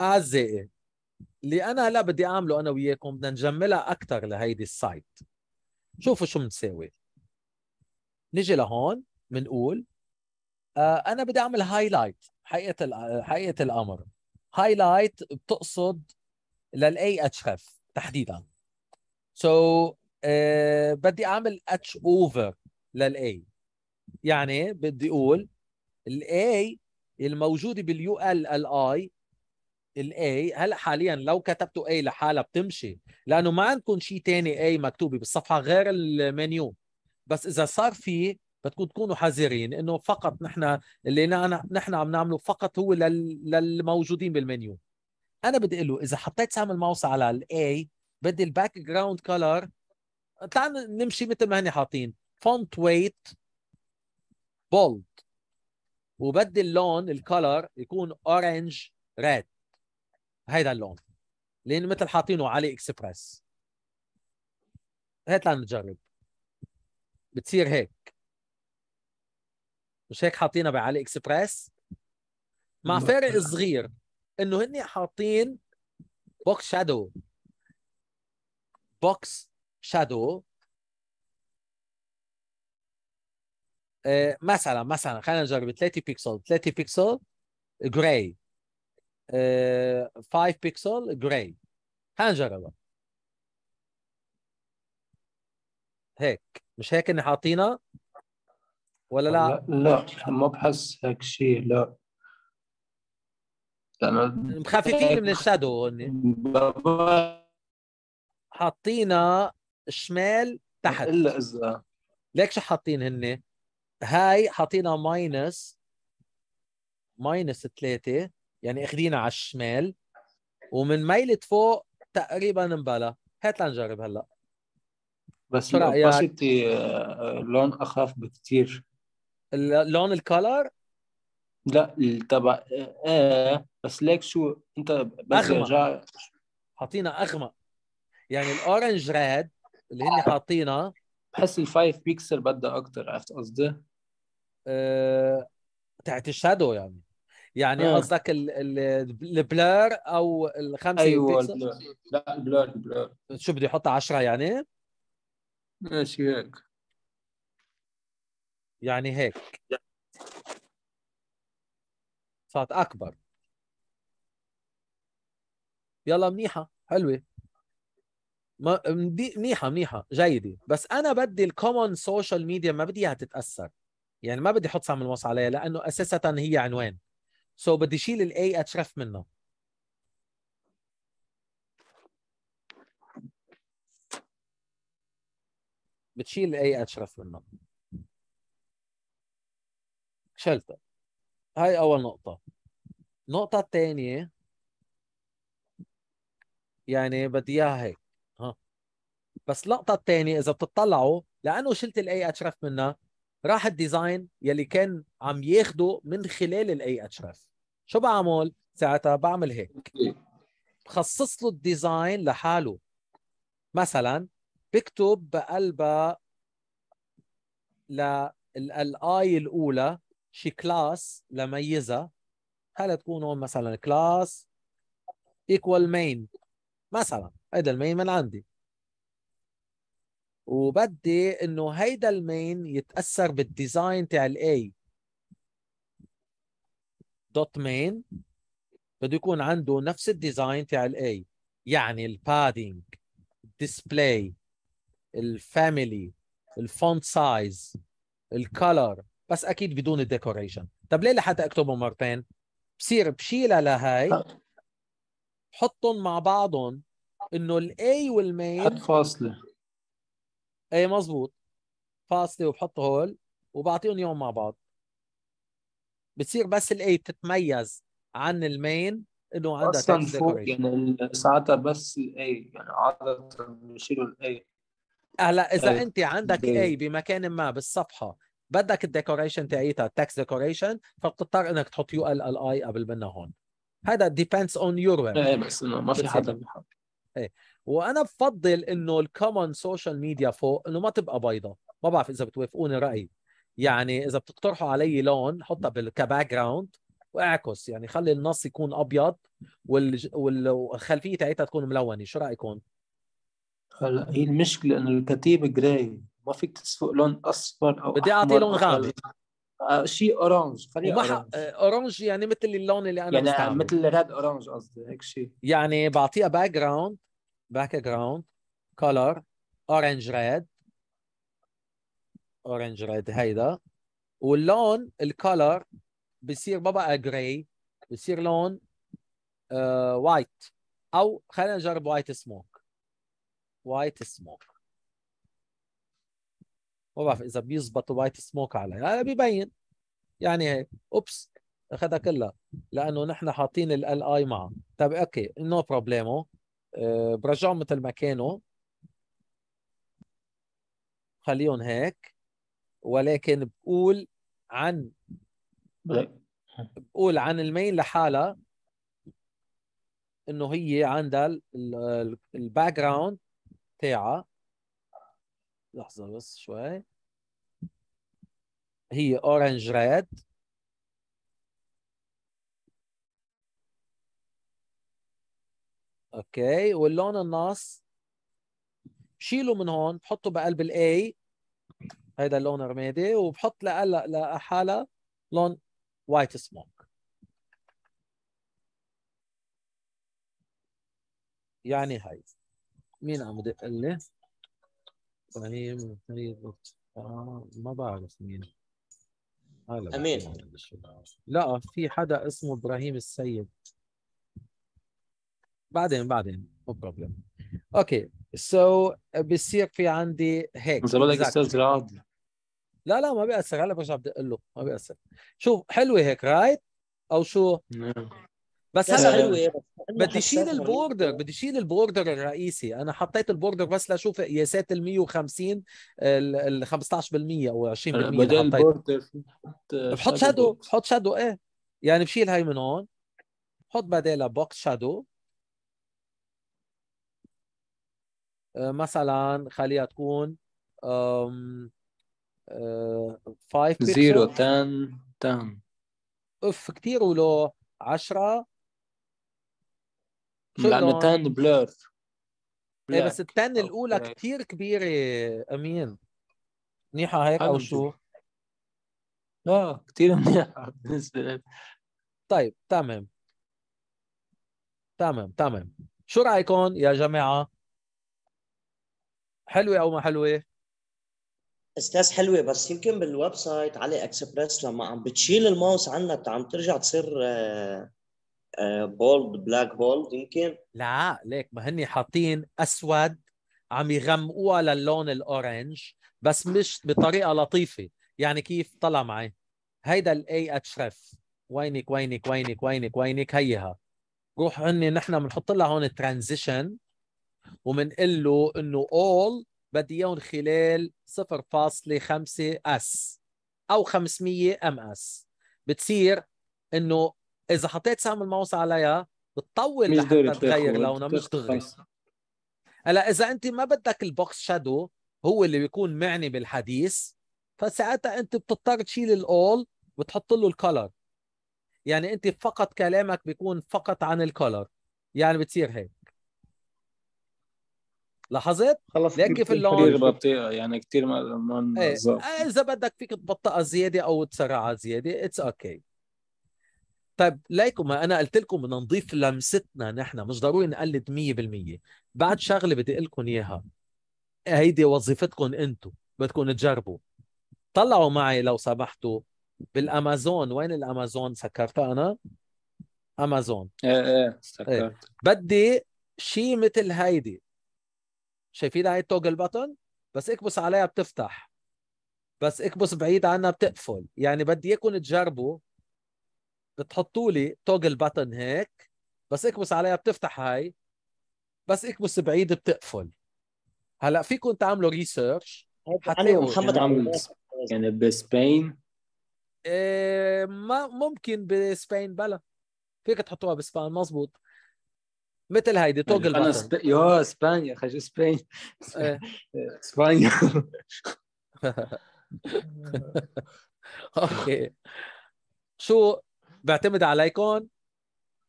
أعزائي اللي انا هلا بدي اعمله انا وياكم بدنا نجملها اكثر لهيدي السايت شوفوا شو بنساوي نجي لهون بنقول آه انا بدي اعمل هايلايت حقيقه حقيقه الامر هايلايت بتقصد للاي اتش اف تحديدا سو so, آه بدي اعمل اتش اوفر للاي يعني بدي اقول الاي الموجوده باليو ال ال اي الاي هلا حاليا لو كتبتوا اي لحالها بتمشي لانه ما عندكم شيء تاني اي مكتوبه بالصفحه غير المنيو بس اذا صار في بدكم تكونوا حذرين انه فقط نحن اللي نحن عم نعمله فقط هو لل... للموجودين بالمنيو انا بدي اقول له اذا حطيت سهم الماوس على الاي بدي الباك جراوند كلر تعال نمشي مثل ما هن حاطين فونت ويت بولد وبدي اللون الكلر يكون اورنج ريد هيدا اللون لان مثل حاطينه علي اكسبرس هات لنجرب بتصير هيك مش هيك حاطينها بعلي اكسبرس مع فارق صغير انه هن حاطين بوكس شادو بوكس شادو مثلا مثلا خلينا نجرب 3 بيكسل 3 بيكسل جراي 5 بيكسل جراي هنجربها هيك مش هيك اني حاطينا ولا لا؟ لا ما بحس هيك شيء لا مخففين من الشادو هن حاطينا شمال تحت الا اذا ليك شو حاطين هن؟ هاي حاطينا ماينس ماينس ثلاثة يعني اخذينا على الشمال ومن ميلة فوق تقريبا مبلا هات لنجرب هلا بس الاوباسيتي آه، لون اخف بكتير لون الكولر؟ لا تبع ايه بس ليك شو انت بس اغمق حاطينا اغمق يعني الاورنج ريد اللي هن حاطينها بحس الفايف بيكسل بدها اكثر عرفت قصدي؟ أه... تاعت الشادو يعني يعني آه. قصدك البلر او الخمسه ايوه البلور. لا البلر البلر شو بده يحطها 10 يعني؟ ماشي هيك يعني هيك صارت اكبر يلا منيحه حلوه ما منيحه منيحه جيده بس انا بدي الكومن سوشيال ميديا ما بدي اياها تتاثر يعني ما بدي احط سهم الموس عليها لانه اساسا هي عنوان سو so بدي اشيل الاي اتشرف منه بتشيل الاي اتشرف منه شلته هاي اول نقطه النقطه الثانيه يعني بدي اياها هيك ها بس النقطة الثانيه اذا بتطلعوا لانه شلت الاي اتشرف منها راح الديزاين يلي كان عم ياخده من خلال الاي اتش اف شو بعمل ساعتها بعمل هيك إيه. بخصص له الديزاين لحاله مثلا بكتب بقلبها للاي الاولى شي كلاس لميزها هلا تكون هون مثلا كلاس ايكوال مين مثلا هيدا المين من عندي وبدي انه هيدا المين يتاثر بالديزاين تاع الاي دوت مين بده يكون عنده نفس الديزاين تاع الاي يعني البادينج الديسبلاي الفاميلي الفونت سايز الكالر بس اكيد بدون الديكوريشن طب ليه لحتى اكتبه مرتين بصير بشيلها لهاي بحطهم مع بعضهم انه الاي والمين حط فاصله اي مزبوط فاصله وبحط هول وبعطيهم يوم مع بعض بتصير بس الاي بتتميز عن المين انه عندها اصلا فوق يعني ساعتها بس الاي يعني عاده بشيلوا الاي آه، هلا اذا أي. طيب. انت عندك اي بمكان ما بالصفحه بدك الديكوريشن تاعيتها التكست ديكوريشن فبتضطر انك تحط يو ال ال اي قبل منها هون هذا ديبيندز اون يور ويب ايه بس انه ما في حدا بيحط ايه وانا بفضل انه الكومن سوشيال ميديا فوق انه ما تبقى بيضة ما بعرف اذا بتوافقوني رايي يعني اذا بتقترحوا علي لون حطها كباك جراوند واعكس يعني خلي النص يكون ابيض والخلفيه تاعتها تكون ملونه شو رايكم هلا هي المشكله انه الكتيب جراي ما فيك تسوق لون اصفر او بدي اعطي لون غامق آه، شيء اورانج خليه اورانج يعني مثل اللون اللي انا يعني مثل ريد اورانج قصدي هيك شيء يعني بعطيها باك جراوند background color orange red orange red هيدا واللون الكولر بصير ما بقى جراي بصير لون وايت آه، uh, او خلينا نجرب وايت سموك وايت سموك ما بعرف اذا بيزبط وايت سموك علي هذا آه، بيبين يعني هيك اوبس اخذها كلها لانه نحن حاطين ال اي معه طيب اوكي نو بروبليمو آه، برجعهم مثل ما كانوا خليهم هيك ولكن بقول عن بقول عن المين لحالها انه هي عندها الباك جراوند تاعها لحظه بس شوي هي اورنج ريد اوكي واللون النص شيله من هون بحطه بقلب الاي هيدا اللون الرمادي وبحط لحالها لون وايت سموك يعني هاي مين عم يدق لي؟ ابراهيم فريد آه ما بعرف مين هلا امين لا في حدا اسمه ابراهيم السيد بعدين بعدين مو بروبلم اوكي سو بصير في عندي هيك اذا بدك استاذ رعد لا لا ما بيأثر هلا برجع بدق له ما بيأثر شوف حلوه هيك رايت او شو نعم. بس هلا حلوه بدي شيل البوردر بدي شيل البوردر الرئيسي انا حطيت البوردر بس لاشوف قياسات ال 150 ال 15% او 20% بدل البوردر بحط شادو بحط شادو ايه يعني بشيل هاي من هون بحط بدالها بوكس شادو آه، مثلا خليها تكون 5 0 10 10 اف كثير ولو 10 لانه 10 بلور ايه بس 10 الاولى إيه. كثير كبيره امين منيحه هيك او شو؟ اه كثير منيحه بالنسبه طيب تمام تمام تمام شو رايكم يا جماعه حلوه او ما حلوه؟ إيه؟ استاذ حلوه بس يمكن بالويب سايت علي اكسبرس لما عم بتشيل الماوس عنك عم ترجع تصير بولد بلاك بولد يمكن لا ليك ما هني حاطين اسود عم يغمقوها للون الاورنج بس مش بطريقه لطيفه يعني كيف طلع معي هيدا الاي اتش ريف وينك وينك وينك وينك وينك هيها روح هن نحن بنحط لها هون ترانزيشن وبنقول له انه اول بدي اياهم خلال 0.5 اس او 500 ام اس بتصير انه اذا حطيت سهم الماوس عليها بتطول لحتى تغير لونها مش دغري هلا اذا انت ما بدك البوكس شادو هو اللي بيكون معني بالحديث فساعتها انت بتضطر تشيل الاول وتحط له الكولر يعني انت فقط كلامك بيكون فقط عن الكولر يعني بتصير هيك لاحظت؟ خلص لك في اللونج بطيئه يعني كثير ما ما ايه. آه، اذا بدك فيك تبطئها زياده او تسرعها زياده اتس اوكي okay. طيب ليكم انا قلت لكم بدنا نضيف لمستنا نحن مش ضروري نقلد 100% بعد شغله بدي اقول لكم اياها هيدي وظيفتكم انتم بدكم تجربوا طلعوا معي لو سمحتوا بالامازون وين الامازون سكرتها انا امازون ايه ايه سكرت ايه. بدي شيء مثل هيدي شايفين هاي التوجل بتن بس اكبس عليها بتفتح بس اكبس بعيد عنها بتقفل يعني بدي اياكم تجربوا بتحطوا لي توجل بتن هيك بس اكبس عليها بتفتح هاي بس اكبس بعيد بتقفل هلا فيكم تعملوا ريسيرش طيب، انا ومحمد عم يعني بسبين إيه ما ممكن بسبين بلا فيك تحطوها بسبان مزبوط مثل هيدي توجل انا سب... يو اسبانيا خش اسبانيا إيه. اسبانيا اوكي شو بعتمد عليكم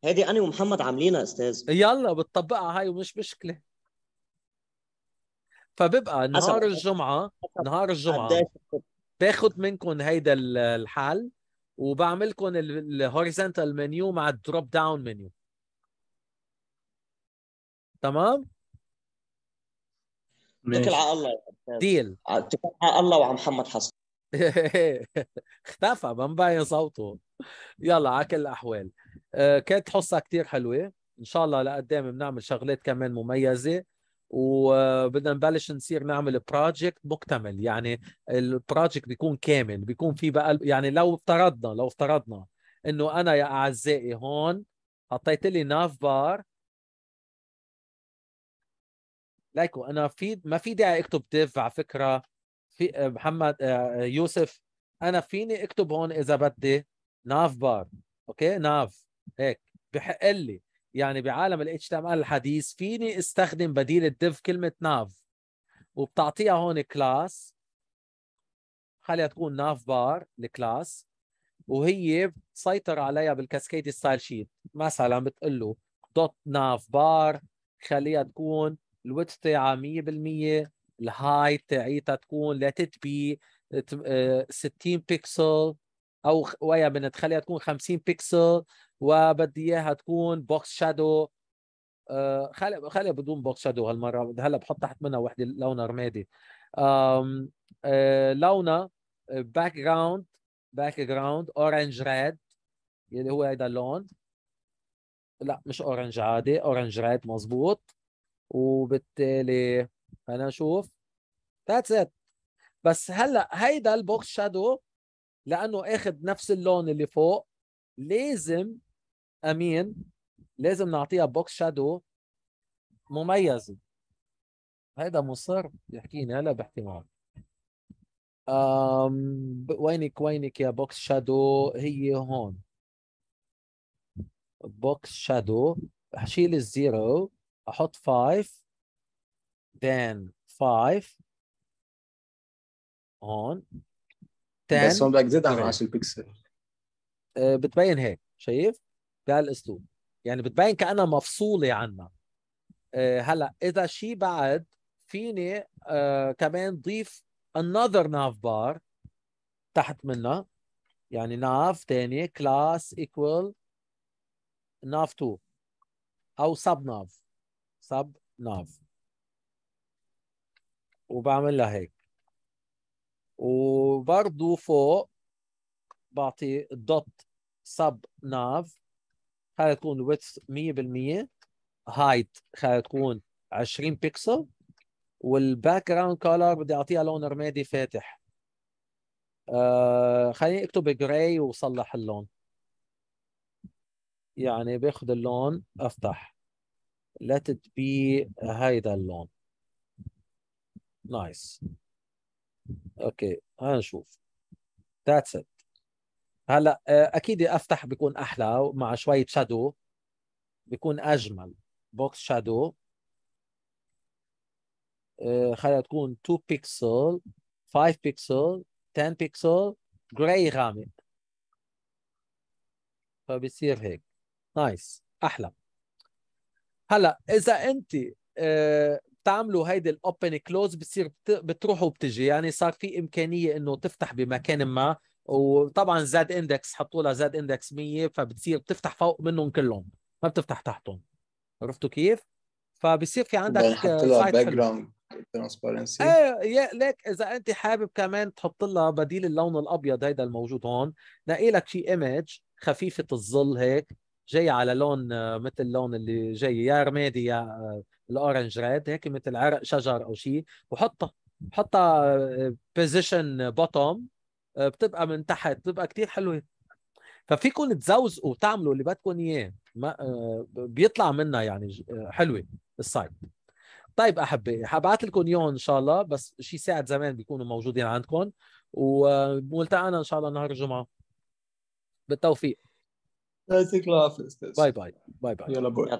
هيدي انا ومحمد عاملينها استاذ يلا بتطبقها هاي ومش مشكله فببقى نهار الجمعه نهار الجمعه باخذ منكم هيدا الحل وبعمل لكم الهوريزونتال منيو مع الدروب داون منيو تمام اتكل على الله ديل اتكل على الله وعلى محمد حسن اختفى ما مبين صوته يلا على كل الاحوال آه، كانت حصه كتير حلوه ان شاء الله لقدام إيه بنعمل شغلات كمان مميزه وبدنا نبلش نصير نعمل بروجكت مكتمل يعني البروجكت بيكون كامل بيكون في بقى يعني لو افترضنا لو افترضنا انه انا يا اعزائي هون حطيت لي ناف بار ليكو انا في ما في داعي اكتب ديف على فكره في آه، محمد آه، آه، يوسف انا فيني اكتب هون اذا بدي ناف بار اوكي ناف هيك بحق لي يعني بعالم ال HTML الحديث فيني استخدم بديل الديف كلمه ناف وبتعطيها هون كلاس خليها تكون ناف بار الكلاس وهي بتسيطر عليها بالكاسكيد ستايل شيت مثلا بتقول له دوت ناف بار خليها تكون الويت تاعها 100% الهاي تاعيتها تكون لا تتبي 60 بكسل او ويا بنت خليها تكون 50 بكسل وبدي اياها تكون بوكس شادو آه، خلي خلي بدون بوكس شادو هالمره هلا بحط تحت منها وحده لونها رمادي آه، لونها باك جراوند باك جراوند اورنج ريد اللي هو هيدا اللون لا مش اورنج عادي اورنج ريد مزبوط وبالتالي خلينا نشوف ذاتس ات بس هلا هيدا البوكس شادو لانه اخذ نفس اللون اللي فوق لازم امين لازم نعطيها بوكس شادو مميزه هيدا مصر يحكيني هلا بحكي معك أم وينك وينك يا بوكس شادو هي هون بوكس شادو شيل الزيرو احط 5 then 5 on 10 بس هون بدك تزيد عن 10 بيكسل آه، بتبين هيك شايف بهالاسلوب يعني بتبين كانها مفصوله عنا آه، هلا اذا شيء بعد فيني آه، كمان ضيف another nav bar تحت منها يعني nav تاني class equal nav 2 او sub nav سب ناف وبعمل لها هيك وبرضو فوق بعطي دوت سب ناف خلي تكون ويدث 100% هايت خلي تكون 20 بكسل والباك جراوند كولر بدي اعطيها لون رمادي فاتح آه خليني اكتب جراي وصلح اللون يعني باخذ اللون افتح let it be هيدا اللون نايس اوكي هنشوف ذاتس ات هلا آه، اكيد افتح بيكون احلى مع شويه شادو بيكون اجمل بوكس شادو آه، خليها تكون 2 بيكسل 5 بيكسل 10 بيكسل جراي غامق فبصير هيك نايس احلى هلا اذا انت آه، بتعملوا هيدي الاوبن كلوز بتصير بتروح وبتجي يعني صار في امكانيه انه تفتح بمكان ما وطبعا زاد اندكس حطوا لها زاد اندكس 100 فبتصير بتفتح فوق منهم كلهم ما بتفتح تحتهم عرفتوا كيف؟ فبصير في عندك لها باك جراوند ترانسبرنسي ايه ليك اذا انت حابب كمان تحط لها بديل اللون الابيض هيدا الموجود هون نقي لك شيء ايمج خفيفه الظل هيك جاي على لون آه، مثل اللون اللي جاي يا رمادي يا آه، الاورنج ريد هيك مثل عرق شجر او شيء وحطها حطها بوزيشن بوتوم بتبقى من تحت بتبقى كتير حلوه ففيكم تزوزقوا وتعملوا اللي بدكم اياه ما آه، بيطلع منها يعني حلوه السايت طيب احبائي حبعت لكم اياهم ان شاء الله بس شي ساعه زمان بيكونوا موجودين عندكم وملتقانا ان شاء الله نهار الجمعه بالتوفيق Yazıklar olsun. Bye bye. Bay bay.